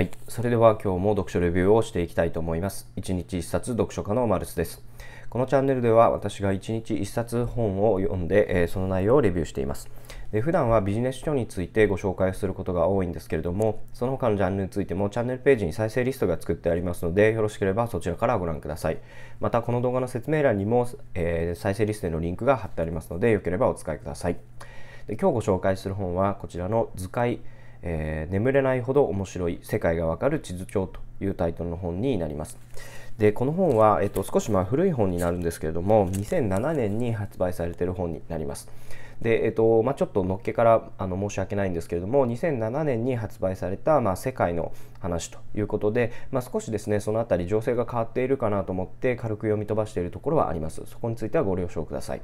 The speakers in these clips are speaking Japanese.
はい。それでは今日も読書レビューをしていきたいと思います。1日1冊読書家のマルスです。このチャンネルでは私が1日1冊本を読んで、えその内容をレビューしています。で普段はビジネス書についてご紹介することが多いんですけれども、その他のジャンルについてもチャンネルページに再生リストが作ってありますので、よろしければそちらからご覧ください。またこの動画の説明欄にも、え再生リストへのリンクが貼ってありますので、よければお使いください。で今日ご紹介する本はこちらの図解えー、眠れないほど面白い世界がわかる地図帳というタイトルの本になります。でこの本は、えっと、少しまあ古い本になるんですけれども2007年に発売されている本になります。で、えっとまあ、ちょっとのっけからあの申し訳ないんですけれども2007年に発売された、まあ、世界の話ということで、まあ、少しですねその辺り情勢が変わっているかなと思って軽く読み飛ばしているところはあります。そこについてはご了承ください。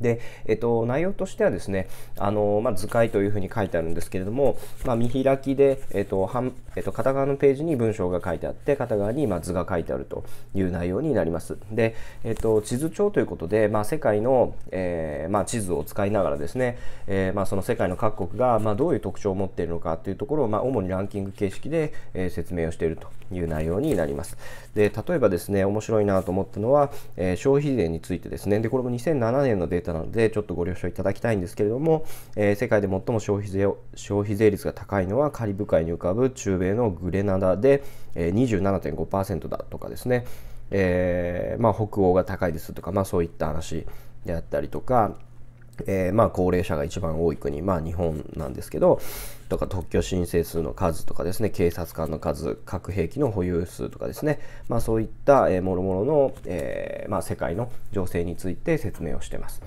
で、えっと、内容としてはですね、あの、まあ、図解というふうに書いてあるんですけれども、まあ、見開きで、えっと、はん、えっと、片側のページに文章が書いてあって、片側に、まあ、図が書いてあるという内容になります。で、えっと、地図帳ということで、まあ、世界の、えー、まあ、地図を使いながらですね、えー、まあ、その世界の各国が、まあ、どういう特徴を持っているのかというところを、まあ、主にランキング形式で、えー、説明をしているという内容になります。で、例えばですね、面白いなと思ったのは、えー、消費税についてですね、で、これも2007年のデータタなのでちょっとご了承いただきたいんですけれども、えー、世界で最も消費税を消費税率が高いのはカリブ海に浮かぶ中米のグレナダで、えー、27.5%だとかですね、えーまあ、北欧が高いですとか、まあ、そういった話であったりとかえー、まあ高齢者が一番多い国、まあ日本なんですけど、とか特許申請数の数とかですね、警察官の数、核兵器の保有数とかですね、まあそういった、えー、もろもろの、えー、まあ世界の情勢について説明をしてます。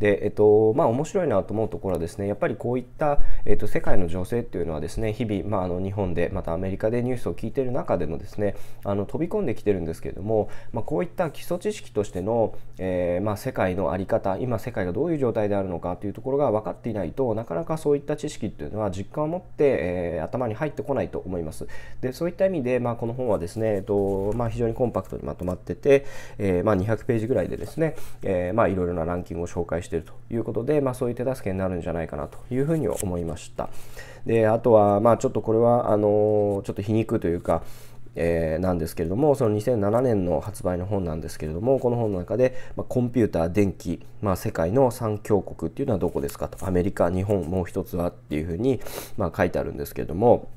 で、えっと、まあ、面白いなと思うところはですね、やっぱりこういった、えっと、世界の情勢っていうのはですね、日々、まあ、あの、日本で、またアメリカでニュースを聞いてる中でもですね、あの、飛び込んできてるんですけれども、まあ、こういった基礎知識としての、えー、まあ、世界の在り方、今、世界がどういう状態であるのかというところが分かっていないと、なかなかそういった知識っていうのは実感を持って、えー、頭に入ってこないと思います。で、そういった意味で、まあ、この本はですね、えっと、まあ、非常にコンパクトにまとまってて、えー、まあ、200ページぐらいでですね、えー、まあ、いろいろなランキングを紹介してしているということで、まあ、そういう手助けになるんじゃないかなというふうに思いました。であとは、まあ、ちょっとこれはあのちょっと皮肉というか、えー、なんですけれどもその2007年の発売の本なんですけれどもこの本の中で、まあ、コンピューター電気、まあ、世界の3強国っていうのはどこですかとアメリカ日本もう一つはっていうふうに、まあ、書いてあるんですけれども。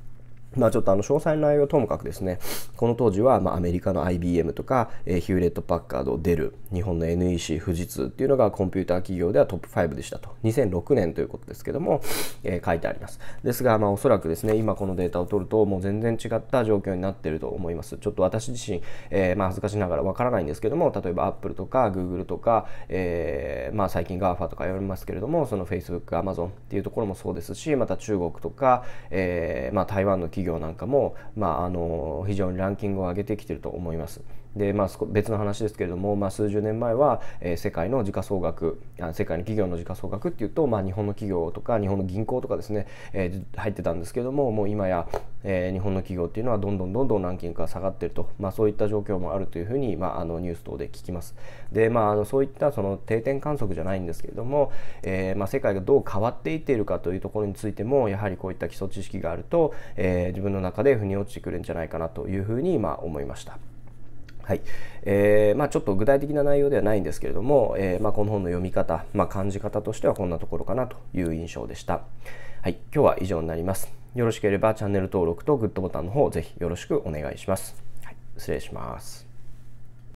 まあ、ちょっとあの詳細の内容ともかくですねこの当時はまあアメリカの IBM とか、えヒューレット・パッカード、デル日本の NEC、富士通っていうのがコンピューター企業ではトップ5でしたと2006年ということですけども、えー、書いてありますですが、まあ、おそらくですね今このデータを取るともう全然違った状況になってると思いますちょっと私自身、えー、まあ恥ずかしながらわからないんですけども例えば Apple とか Google とか、えー、まあ、最近 GAFA とか言われますけれどもその Facebook、Amazon っていうところもそうですしまた中国とか、えまあ、台湾の企業企業なんかも、まあ、あの非常にランキングを上げてきてると思います。でまあ、別の話ですけれども、まあ、数十年前は、えー、世界の時価総額世界の企業の時価総額っていうと、まあ、日本の企業とか日本の銀行とかですね、えー、入ってたんですけどももう今や、えー、日本の企業っていうのはどんどんどんどんランキングが下がってると、まあ、そういった状況もあるというふうに、まあ、あのニュース等で聞きます。でまあ、あのそういったその定点観測じゃないんですけれども、えーまあ、世界がどう変わっていっているかというところについてもやはりこういった基礎知識があると、えー、自分の中で腑に落ちてくるんじゃないかなというふうに、まあ、思いました。はいえーまあ、ちょっと具体的な内容ではないんですけれども、えーまあ、この本の読み方、まあ、感じ方としてはこんなところかなという印象でした。はい、今日は以上になります。よろしければチャンネル登録とグッドボタンの方ぜひよろしくお願いします。はい、失礼します。